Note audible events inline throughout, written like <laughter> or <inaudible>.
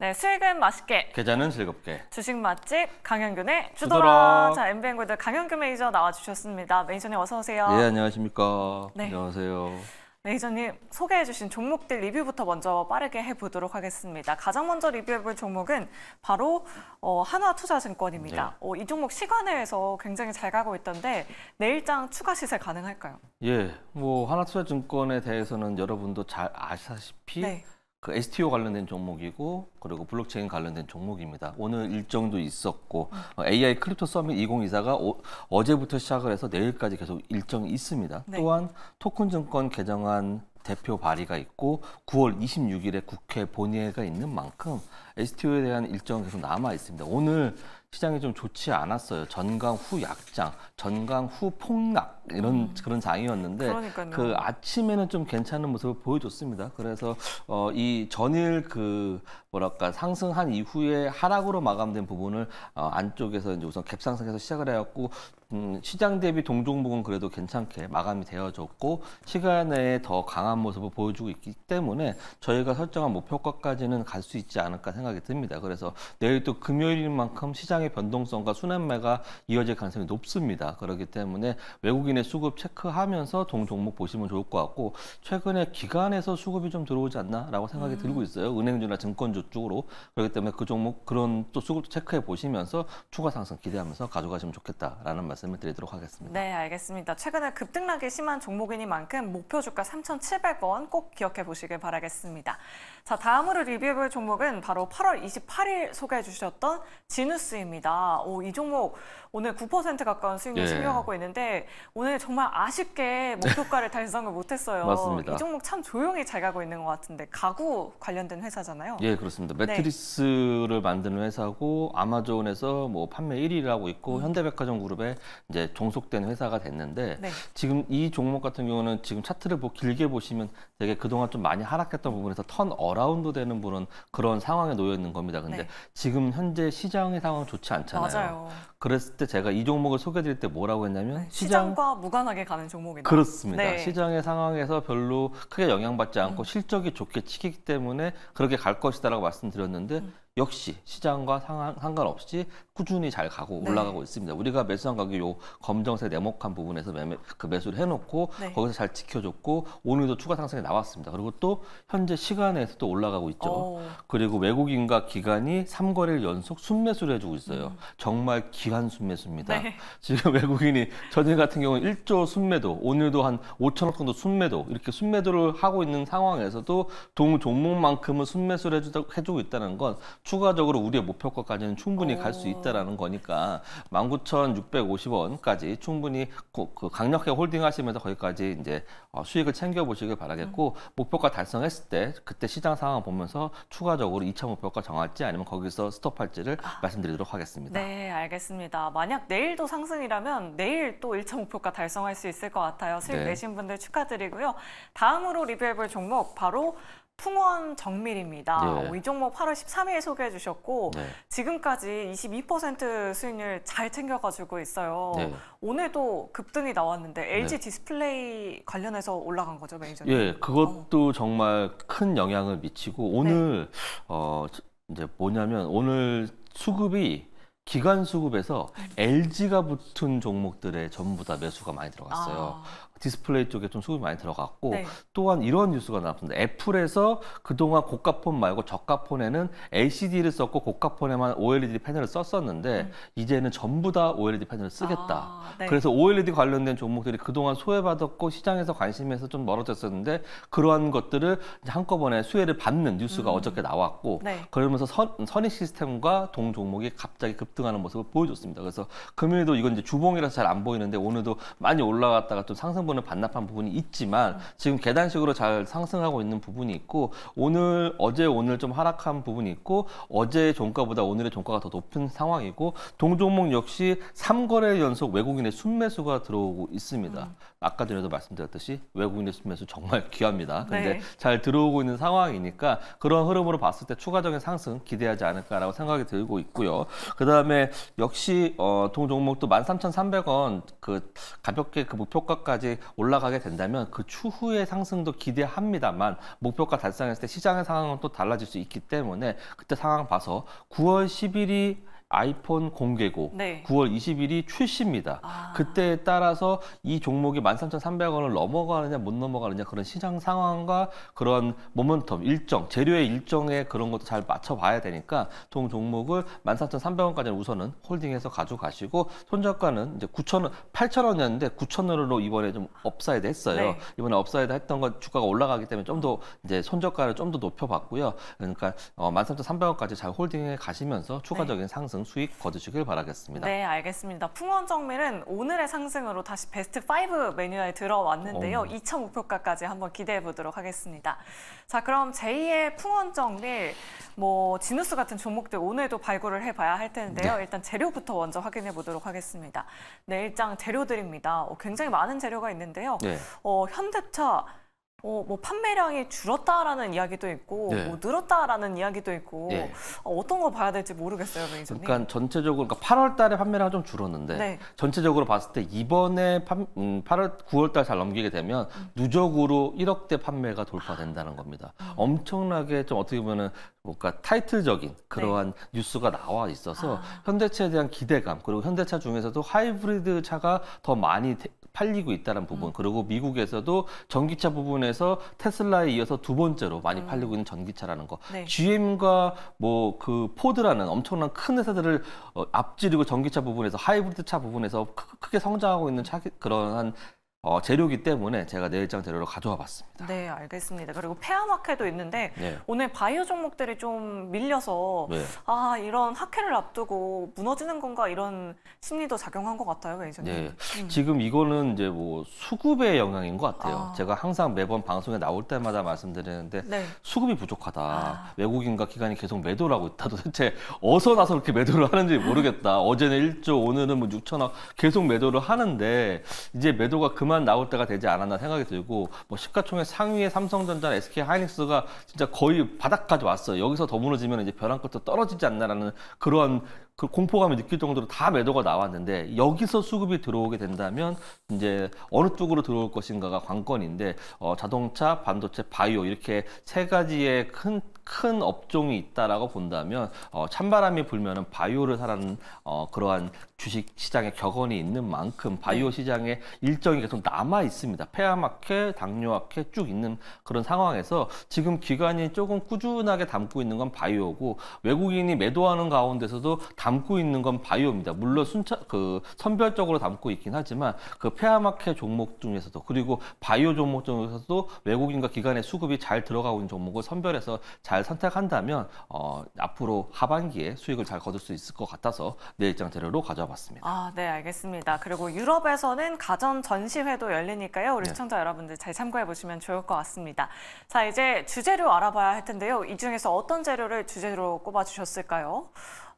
네, 슬근 맛있게. 계좌는 즐겁게. 주식 맛집 강현균의 주도라. 자, MBN 골드 강현균 매니저 나와주셨습니다. 매니저님 어서 오세요. 예, 안녕하십니까. 네. 안녕하세요. 매니저님 소개해주신 종목들 리뷰부터 먼저 빠르게 해보도록 하겠습니다. 가장 먼저 리뷰해볼 종목은 바로 어, 한화투자증권입니다. 네. 어, 이 종목 시간에서 굉장히 잘 가고 있던데 내일장 추가 시세 가능할까요? 예, 뭐 한화투자증권에 대해서는 여러분도 잘 아시다시피. 네. 그 STO 관련된 종목이고 그리고 블록체인 관련된 종목입니다. 오늘 일정도 있었고 어, AI 크립토 서밋 2024가 오, 어제부터 시작을 해서 내일까지 계속 일정이 있습니다. 네. 또한 토큰 증권 개정안 대표 발의가 있고 9월 26일에 국회 본회의가 있는 만큼 STO에 대한 일정은 계속 남아 있습니다. 오늘 시장이 좀 좋지 않았어요. 전강 후 약장, 전강 후 폭락 이런 음. 그런 장이었는데 그러니까요. 그 아침에는 좀 괜찮은 모습을 보여줬습니다. 그래서 어, 이 전일 그 뭐랄까 상승한 이후에 하락으로 마감된 부분을 어, 안쪽에서 이제 우선 갭상승해서 시작을 해갖고 음, 시장 대비 동종목은 그래도 괜찮게 마감이 되어졌고 시간에 더 강한 모습을 보여주고 있기 때문에 저희가 설정한 목표가까지는 갈 수 있지 않을까 생각이 듭니다. 그래서 내일 또 금요일만큼 인 시장 시장의 변동성과 순환매가 이어질 가능성이 높습니다. 그렇기 때문에 외국인의 수급 체크하면서 동 종목 보시면 좋을 것 같고 최근에 기관에서 수급이 좀 들어오지 않나라고 생각이 음. 들고 있어요. 은행주나 증권주 쪽으로 그렇기 때문에 그 종목 그런 또 수급 체크해 보시면서 추가 상승 기대하면서 가져가시면 좋겠다라는 말씀을 드리도록 하겠습니다. 네, 알겠습니다. 최근에 급등락이 심한 종목이니만큼 목표 주가 3,700원 꼭 기억해 보시길 바라겠습니다. 자, 다음으로 리뷰해볼 종목은 바로 8월 28일 소개해 주셨던 지누스입니다. 종목니다 오, 이 종목 오늘 9% 가까운 수익률 신경하고 예. 있는데 오늘 정말 아쉽게 목표가를 <laughs> 달성을 못했어요. 맞습니다. 이 종목 참 조용히 잘 가고 있는 것 같은데 가구 관련된 회사잖아요. 예, 그렇습니다. 네. 매트리스를 네. 만드는 회사고 아마존에서 뭐 판매 1위를 하고 있고 음. 현대백화점 그룹에 이제 종속된 회사가 됐는데 네. 지금 이 종목 같은 경우는 지금 차트를 뭐 길게 보시면 되게 그동안 좀 많이 하락했던 부분에서 턴 어라운드 되는 부분 그런 상황에 놓여 있는 겁니다. 근데 네. 지금 현재 시장의 상황 좋 좋지 않잖아요. 맞아요. 그랬을 때 제가 이 종목을 소개드릴 때 뭐라고 했냐면 네, 시장, 과 무관하게 가는 종목이다. 그렇습니다. 네. 시장의 상황에서 별로 크게 영향받지 않고 음. 실적이 좋게 치기 때문에 그렇게 갈 것이다라고 말씀드렸는데 음. 역시 시장과 상황, 상관없이 꾸준히 잘 가고 네. 올라가고 있습니다. 우리가 매수한 가격이 요 검정색 네모칸 부분에서 매매, 그 매수를 해놓고 네. 거기서 잘 지켜줬고 오늘도 추가 상승이 나왔습니다. 그리고 또 현재 시간에서도 올라가고 있죠. 오. 어. 그리고 외국인과 기관이 삼거래를 연속 순매수를 해주고 있어요. 음. 정말 기한 순매수입니다. 네. <laughs> 지금 외국인이 전일 같은 경우는 1조 순매도, 오늘도 한 5천억 정도 순매도 이렇게 순매도를 하고 있는 상황에서도 동 종목만큼은 순매수를 해주고 있다는 건 추가적으로 우리의 목표가까지는 충분히 갈 수 있다라는 거니까 19,650원까지 충분히 그 강력하게 홀딩하시면서 거기까지 이제 어, 수익을 챙겨 보시길 바라겠고 음. 목표가 달성했을 때 그때 시장 상황 보면서 추가적으로 2차 목표가 정할지 아니면 거기서 스톱할지를 아. 말씀드리도록 하겠습니다. 네, 알겠습니다. 만약 내일도 상승이라면 내일 또 1차 목표가 달성할 수 있을 것 같아요. 수익 네. 내신 분들 축하드리고요. 다음으로 리뷰해볼 종목 바로 풍원 정밀입니다. 네. 이 어, 종목 8월 13일 소개해 주셨고 네. 지금까지 22% 수익률 잘 챙겨가지고 있어요. 네. 오늘도 급등이 나왔는데 LG 네. 디스플레이 관련해서 올라간 거죠, 매니저님? 예, 그것도 어. 정말 큰 영향을 미치고 오늘 네. 어 이제 뭐냐면 오늘 수급이 기간 수급에서 LG가 음. 붙은 종목들의 전부 다 매수가 많이 들어갔어요. 아. 디스플레이 쪽에 좀 수급이 많이 들어갔고 네. 또한 이런 뉴스가 나왔습니다. 애플에서 그동안 고가폰 말고 저가폰에는 LCD를 썼고 고가폰에만 OLED 패널을 썼었는데 음. 이제는 전부 다 OLED 패널을 쓰겠다. 아, 네. 그래서 OLED 관련된 종목들이 그동안 소외받았고 시장에서 관심에서 좀 멀어졌었는데 그러한 것들을 한꺼번에 수혜를 받는 뉴스가 음. 어저께 나왔고 네. 그러면서 선, 선익 시스템과 동 종목이 갑자기 급등하는 모습을 보여줬습니다. 그래서 금요일도 이건 이제 주봉이라서 잘안 보이는데 오늘도 많이 올라갔다가 좀 상승 부분은 반납한 부분이 있지만 음. 지금 계단식으로 잘 상승하고 있는 부분이 있고 오늘 어제 오늘 좀 하락한 부분이 있고 어제 종가보다 오늘의 종가가 더 높은 상황이고 동종목 역시 3거래 연속 외국인의 순매수가 들어오고 있습니다. 음. 아까 전에도 말씀드렸듯이 외국인의 순매수 정말 귀합니다. 근데 네. 잘 들어오고 있는 상황이니까 그런 흐름으로 봤을 때 추가적인 상승 기대하지 않을까라고 생각이 들고 있고요. 그다음에 역시 어, 동종목도 13,300원 그 가볍게 그 목표가까지 올라가게 된다면 그 추후의 상승도 기대합니다만 목표가 달성했을 때 시장의 상황은 또 달라질 수 있기 때문에 그때 상황 봐서 9월 10일이 아이폰 공개고 네. 9월 20일이 출시입니다. 아. 그때에 따라서 이 종목이 13,300원을 넘어가느냐 못 넘어가느냐 그런 시장 상황과 그런 모멘텀 일정, 재료의 일정에 그런 것도 잘 맞춰봐야 되니까 동 종목을 13,300원까지는 우선은 홀딩해서 가져가시고 손절가는 이제 9,000원, 8,000원이었는데 9,000원으로 이번에 좀 업사이드 했어요. 네. 이번에 업사이드 했던 건 주가가 올라가기 때문에 좀 더 이제 손절가를 좀 더 높여봤고요. 그러니까 어, 13,300원까지 잘 홀딩해 가시면서 추가적인 네. 상승 상승 수익 거두시길 바라겠습니다. 네, 알겠습니다. 풍원 정밀은 오늘의 상승으로 다시 베스트 5 메뉴에 들어왔는데요. 어. 2 0목표가까지 한번 기대해 보도록 하겠습니다. 자, 그럼 제2의 풍원 정밀, 뭐 지누스 같은 종목들 오늘도 발굴을 해봐야 할 텐데요. 네. 일단 재료부터 먼저 확인해 보도록 하겠습니다. 네, 일장 재료들입니다. 어, 굉장히 많은 재료가 있는데요. 네. 어, 현대차 어, 뭐 판매량이 줄었다라는 이야기도 있고 뭐 네. 뭐 늘었다라는 이야기도 있고 네. 어, 떤걸 봐야 될지 모르겠어요, 매니저님. 그러니까 전체적으로 그러니까 8월달에 판매량 이좀 줄었는데 네. 전체적으로 봤을 때 이번에 판, 음, 8월 9월달 잘 넘기게 되면 음. 누적으로 1억대 판매가 돌파된다는 겁니다. 아, 음. 엄청나게 좀 어떻게 보면 뭔가 타이틀적인 그러한 네. 뉴스가 나와 있어서 아. 현대차에 대한 기대감 그리고 현대차 중에서도 하이브리드 차가 더 많이 팔리고 있다는 부분 음. 그리고 미국에서도 전기차 부분에서 테슬라에 이어서 두 번째로 많이 음. 팔리고 있는 전기차라는 거 네. GM과 뭐 그 포드라는 엄청난 큰 회사들을 어, 앞지르고 전기차 부분에서 하이브리드 차 부분에서 크, 크게 성장하고 있는 차, 그런 한 어, 재료기 때문에 제가 내일장 재료로 가져와 봤습니다. 네, 알겠습니다. 그리고 폐암학회도 있는데 네. 오늘 바이오 종목들이 좀 밀려서 네. 아 이런 학회를 앞두고 무너지는 건가 이런 심리도 작용한 것 같아요, 매니저 그 네, 음. 지금 이거는 이제 뭐 수급의 영향인 것 같아요. 아. 제가 항상 매번 방송에 나올 때마다 말씀드리는데 네. 수급이 부족하다. 아. 외국인과 기관이 계속 매도를 하고 있다. 도대체 어서 나서 그렇게 매도를 하는지 모르겠다. 어제는 1조, 오늘은 뭐 6천억 계속 매도를 하는데 이제 매도가 금 그만 나올 때가 되지 않았나 생각이 들고 뭐 시가총액 상위의 삼성전자, SK 하이닉스가 진짜 거의 바닥까지 왔어요. 여기서 더 무너지면 이제 벼랑 끝도 떨어지지 않나라는 그러한 그 공포감을 느낄 정도로 다 매도가 나왔는데 여기서 수급이 들어오게 된다면 이제 어느 쪽으로 들어올 것인가가 관건인데 어, 자동차, 반도체, 바이오 이렇게 세 가지의 큰큰 업종이 있다라고 본다면 어, 찬바람이 불면은 바이오를 사라는 어, 그러한 주식 시장의 격언이 있는 만큼 바이오 네. 시장에 일정이 계속 남아 있습니다. 폐암학회, 당뇨학회 쭉 있는 그런 상황에서 지금 기관이 조금 꾸준하게 담고 있는 건 바이오고 외국인이 매도하는 가운데서도 담고 있는 건 바이오입니다. 물론 순차 그 선별적으로 담고 있긴 하지만 그 폐암학회 종목 중에서도 그리고 바이오 종목 중에서도 외국인과 기관의 수급이 잘 들어가고 있는 종목을 선별해서 잘잘 선택한다면 어, 앞으로 하반기에 수익을 잘 거둘 수 있을 것 같아서 내일장 재료로 가져와 봤습니다. 아, 네, 알겠습니다. 그리고 유럽에서는 가전 전시회도 열리니까요. 우리 네. 시청자 여러분들 잘 참고해 보시면 좋을 것 같습니다. 자, 이제 주재료 알아봐야 할 텐데요. 이 중에서 어떤 재료를 주재료로 꼽아 주셨을까요?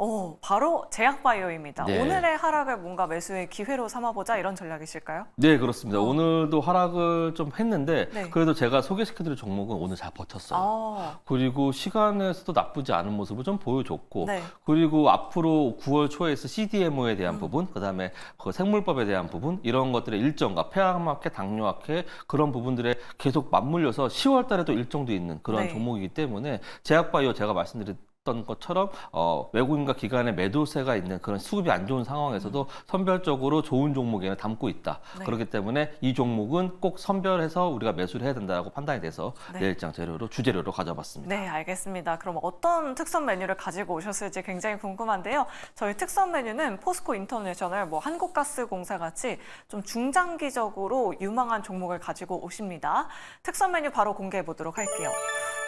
어, 바로 제약바이오입니다. 네. 오늘의 하락을 뭔가 매수의 기회로 삼아보자 이런 전략이실까요? 네, 그렇습니다. 어. 오늘도 하락을 좀 했는데 네. 그래도 제가 소개시켜드릴 종목은 오늘 잘 버텼어요. 아. 그리고 시간에서도 나쁘지 않은 모습을 좀 보여줬고 네. 그리고 앞으로 9월 초에 있을 CDMO에 대한 음. 부분 그다음에 그 생물법에 대한 부분 이런 것들의 일정과 폐암학회, 당뇨학회 그런 부분들에 계속 맞물려서 10월 달에도 일정도 있는 그런 네. 종목이기 때문에 제약바이오 제가 말씀드린 있었던 것처럼 어, 외국인과 기관의 매도세가 있는 그런 수급이 안 좋은 상황에서도 음. 선별적으로 좋은 종목에는 담고 있다. 네. 그렇기 때문에 이 종목은 꼭 선별해서 우리가 매수를 해야 된다고 판단이 돼서 네. 내일장 재료로 주재료로 가져봤습니다. 네, 알겠습니다. 그럼 어떤 특선 메뉴를 가지고 오셨을지 굉장히 궁금한데요. 저희 특선 메뉴는 포스코 인터내셔널, 뭐 한국가스공사 같이 좀 중장기적으로 유망한 종목을 가지고 오십니다. 특선 메뉴 바로 공개해 보도록 할게요.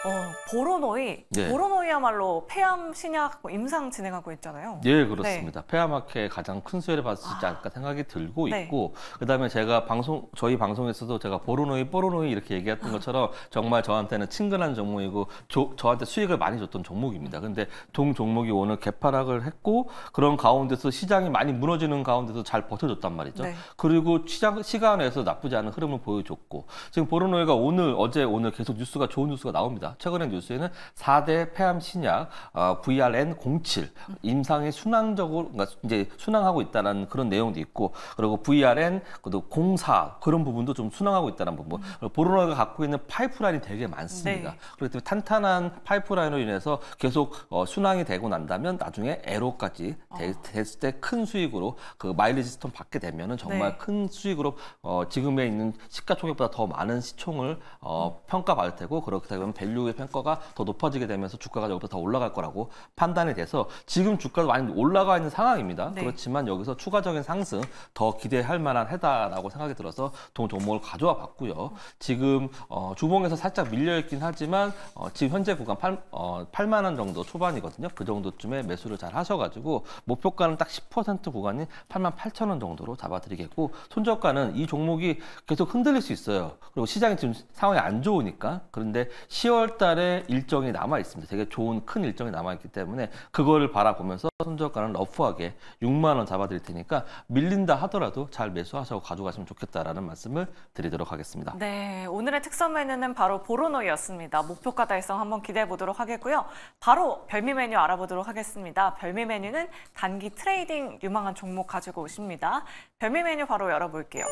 어, 보로노이, 예. 보로노이야말로 폐암 신약 임상 진행하고 있잖아요. 예, 그렇습니다. 네. 폐암학회에 가장 큰 수혜를 받을 수 있지 않을까 생각이 들고 네. 있고 그다음에 제가 방송 저희 방송에서도 제가 보로노이, 보로노이 이렇게 얘기했던 음. 것처럼 정말 저한테는 친근한 종목이고 조, 저한테 수익을 많이 줬던 종목입니다. 근데 동 종목이 오늘 개파락을 했고 그런 가운데서 시장이 많이 무너지는 가운데서 잘 버텨줬단 말이죠. 네. 그리고 시장 시간에서 나쁘지 않은 흐름을 보여줬고 지금 보로노이가 오늘 어제 오늘 계속 뉴스가 좋은 뉴스가 나옵니다. 최근의 뉴스에는 4대 폐암 신약 어, VRN07 임상에 순항적으로 그러니까 이제 순항하고 있다는 그런 내용도 있고 그리고 VRN 그리고 04 그런 부분도 좀 순항하고 있다는 부분. 음. 보르노가 갖고 있는 파이프라인이 되게 많습니다. 네. 그렇기 때문에 탄탄한 파이프라인으로 인해서 계속 어, 순항이 되고 난다면 나중에 에로까지 어. 됐을 때 큰 수익으로 그 마일리지 스톤 받게 되면은 정말 네. 큰 수익으로 어, 지금에 있는 시가총액보다 더 많은 시총을 어, 음. 평가받을 테고 그렇게 되면 밸류 미국의 평가가 더 높아지게 되면서 주가가 여기서 더 올라갈 거라고 판단이 돼서 지금 주가도 많이 올라가 있는 상황입니다. 네. 그렇지만 여기서 추가적인 상승 더 기대할 만한 해다라고 생각이 들어서 동 종목을 가져와 봤고요. 지금 어, 주봉에서 살짝 밀려 있긴 하지만 어, 지금 현재 구간 8, 어, 8만 원 정도 초반이거든요. 그 정도쯤에 매수를 잘 하셔가지고 목표가는 딱 10% 구간인 8만 8천 원 정도로 잡아드리겠고 손절가는 이 종목이 계속 흔들릴 수 있어요. 그리고 시장이 지금 상황이 안 좋으니까 그런데 10월 달에 일정이 남아 있습니다. 되게 좋은 큰 일정이 남아 있기 때문에 그거를 바라보면서 손절가는 러프하게 6만 원 잡아 드릴 테니까 밀린다 하더라도 잘 매수하셔서 가져가시면 좋겠다라는 말씀을 드리도록 하겠습니다. 네, 오늘의 특선 메뉴는 바로 보로노이였습니다. 목표가 달성 한번 기대해 보도록 하겠고요. 바로 별미 메뉴 알아보도록 하겠습니다. 별미 메뉴는 단기 트레이딩 유망한 종목 가지고 오십니다. 별미 메뉴 바로 열어볼게요.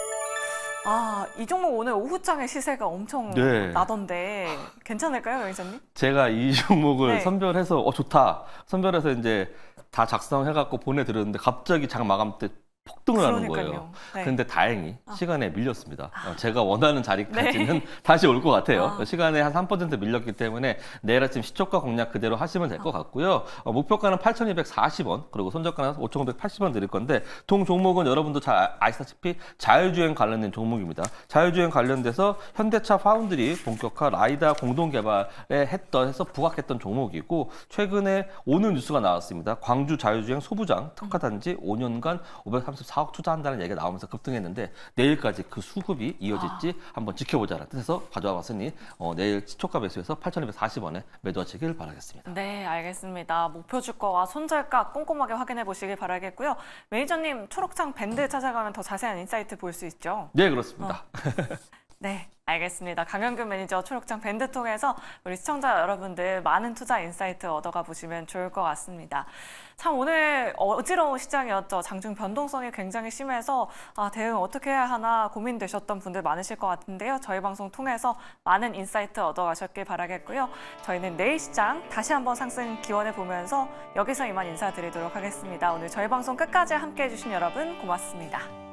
아, 이 종목 오늘 오후장에 시세가 엄청 네. 나던데 괜찮을까요, 영희사님? 제가 이 <laughs> 종목을 네. 선별해서 어 좋다. 선별해서 이제 다 작성해 갖고 보내 드렸는데 갑자기 장 마감 때 폭등을 그러니까요. 하는 거예요. 네. 그런데 다행히 아. 시간에 밀렸습니다. 아. 어, 제가 원하는 자리까지는 네. <laughs> 다시 올 것 같아요. 아. 시간에 한 3% 밀렸기 때문에 내일 아침 시초가 공략 그대로 하시면 될것 아. 같고요. 어, 목표가는 8,240원 그리고 손절가는 5,580원 드릴 건데 동 종목은 여러분도 잘 아시다시피 자율주행 관련된 종목입니다. 자율주행 관련돼서 현대차 파운드리 본격화 라이다 공동 개발에 했던 해서 부각했던 종목이고 최근에 오는 뉴스가 나왔습니다. 광주 자율주행 소부장 음. 특화단지 5년간 530 34억 투자한다는 얘기가 나오면서 급등했는데 내일까지 그 수급이 이어질지 아. 한번 지켜보자라는 뜻에서 가져와 봤으니 어, 내일 시초가 매수해서 8,240원에 매도하시길 바라겠습니다. 네, 알겠습니다. 목표 주가와 손절가 꼼꼼하게 확인해 보시길 바라겠고요. 매니저님 초록창 밴드 찾아가면 더 자세한 인사이트 볼 수 있죠? 네, 그렇습니다. 어. <laughs> 네, 알겠습니다. 강현균 매니저 초록창 밴드 통해서 우리 시청자 여러분들 많은 투자 인사이트 얻어가 보시면 좋을 것 같습니다. 참 오늘 어지러운 시장이었죠. 장중 변동성이 굉장히 심해서 아, 대응 어떻게 해야 하나 고민되셨던 분들 많으실 것 같은데요. 저희 방송 통해서 많은 인사이트 얻어가셨길 바라겠고요. 저희는 내일 시장 다시 한번 상승 기원해 보면서 여기서 이만 인사드리도록 하겠습니다. 오늘 저희 방송 끝까지 함께해 주신 여러분 고맙습니다.